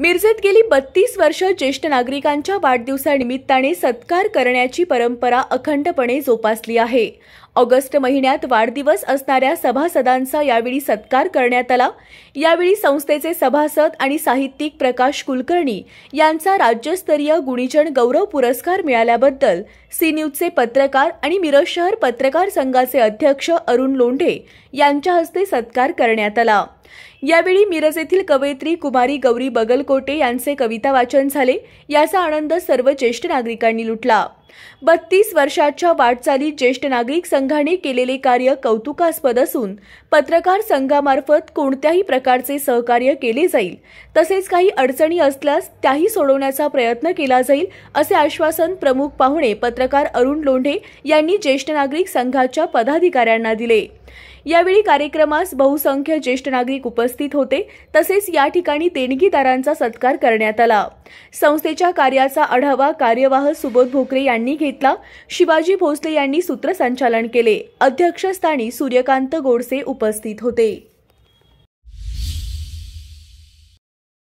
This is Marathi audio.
मिरजेत गेली बत्तीस वर्ष ज्येष्ठ नागरिकांच्या वाढदिवसानिमित्ताने सत्कार करण्याची परंपरा अखंडपणे जोपासली आहे ऑगस्ट महिन्यात वाढदिवस असणाऱ्या सभासदांचा यावेळी सत्कार करण्यात आला यावेळी संस्थेचे सभासद आणि साहित्यिक प्रकाश कुलकर्णी यांचा राज्यस्तरीय गुणीजन गौरव पुरस्कार मिळाल्याबद्दल सी न्यूजचे पत्रकार आणि मिरज शहर पत्रकार संघाचे अध्यक्ष अरुण लोंढे यांच्या हस्ते सत्कार करण्यात आला यावेळी मिरज येथील कवयित्री कुमारी गौरी बगलकोटे यांचे कविता वाचन झाले याचा आनंद सर्व ज्येष्ठ नागरिकांनी लुटला बत्तीस वर्षाच्या वाटचालीत ज्येष्ठ नागरिक संघाने केलेले कार्य कौतुकास्पद असून पत्रकार संघामार्फत कोणत्याही प्रकारचे सहकार्य केले जाईल तसेच काही अडचणी असल्यास त्याही सोडवण्याचा प्रयत्न केला जाईल असे आश्वासन प्रमुख पाहुणे पत्रकार अरुण लोंढे यांनी ज्येष्ठ नागरिक संघाच्या पदाधिकाऱ्यांना दिले यावेळी कार्यक्रमास बहुसंख्य ज्येष्ठ नागरिक उपस्थित होते तसेच या ठिकाणी देणगीदारांचा सत्कार करण्यात आला संस्थेच्या कार्याचा आढावा कार्यवाह सुबोध भोकरे यांनी घेतला शिवाजी भोसले यांनी सूत्रसंचालन केले अध्यक्षस्थानी सूर्यकांत गोडसे उपस्थित होते